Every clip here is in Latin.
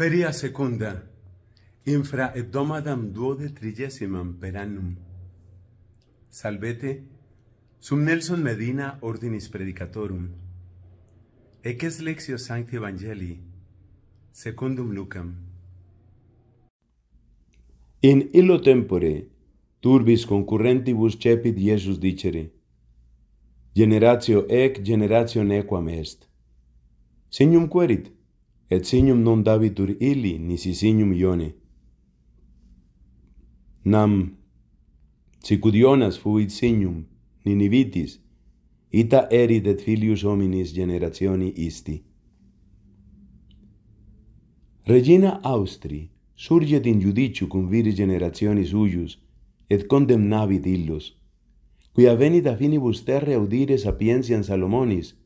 Feria secunda, infra hebdomadam duo de trigesimam per annum. Salvete, sum Nelson Medina ordinis predicatorum. Eces lexio sancti evangelii, secundum lucam. In illo tempore, turbis concurrentibus cepit Iesus dicere, generatio ec generatio nequam est. Signum querit, et signum non davitur illi nisi signum Ione. Nam, sicud Ionas fuit signum, ninivitis, ita erit et filius hominis generationi isti. Regina Austri surget in judicium cum viri generationi suius et condemnavit illos, qui avenit a finibus terre audire sapientiam Salomonis,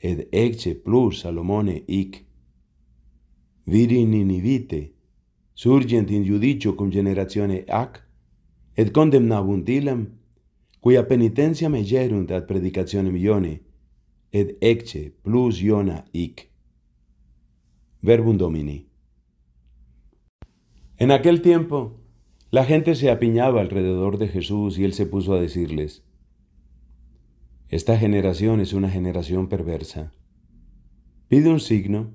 et ecce plus Salomone ic. viri in vite, surgent in judicio cum generatione ac, et condemnabunt cuya penitencia me ad predicationem Ione, et ecce plus Iona hic. Verbum Domini. En aquel tiempo, la gente se apiñaba alrededor de Jesús y él se puso a decirles, Esta generación es una generación perversa. Pide un signo,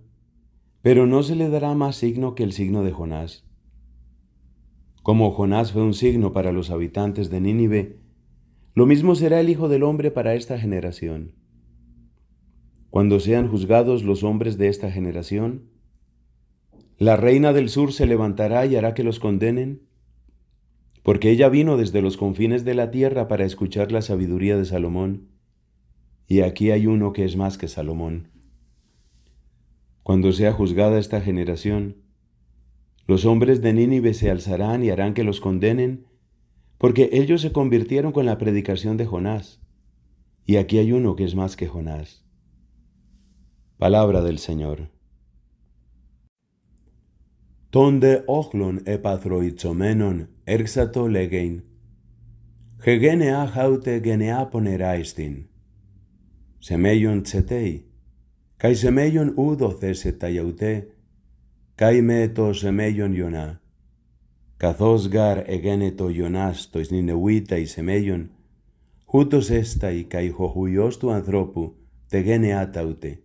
pero no se le dará más signo que el signo de Jonás. Como Jonás fue un signo para los habitantes de Nínive, lo mismo será el Hijo del Hombre para esta generación. Cuando sean juzgados los hombres de esta generación, la reina del sur se levantará y hará que los condenen, porque ella vino desde los confines de la tierra para escuchar la sabiduría de Salomón, y aquí hay uno que es más que Salomón. Cuando sea juzgada esta generación, los hombres de Nínive se alzarán y harán que los condenen, porque ellos se convirtieron con la predicación de Jonás. Y aquí hay uno que es más que Jonás. Palabra del Señor. Tonde ochlon epatroitzomenon erxato legein. Hegenea haute genea Kai semeion u doce se tayauté, kai me to semeion yoná. egeneto gar egene to yonás tois ni neuita y semeion, utos esta y antropu te geneataute. atauté.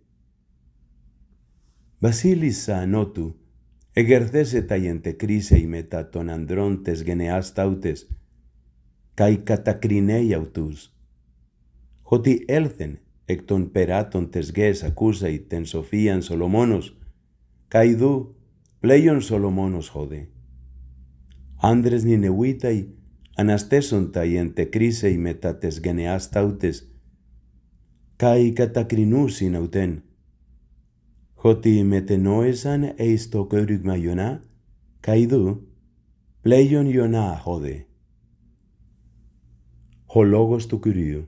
Basilisa notu, egercese tai ente metaton androntes geneastautes, ton kai catacrinei autus. Hoti elthen, εκ των περάτων τες γες ακούσαει τεν σοφίαν Σολομόνος, Καίδου, πλέον Σολομόνος χώδε. Άνδρες αναστέσονται εν τε κρίσεϊ μετά τες γενεάς ταύτες, καί κατακρινούσιν αυτέν. Χωτι μετενόησαν εις το κήρυγμα Ιωνά, Καίδου, πλέον Ιωνά χώδε. Ο λόγος του Κυρίου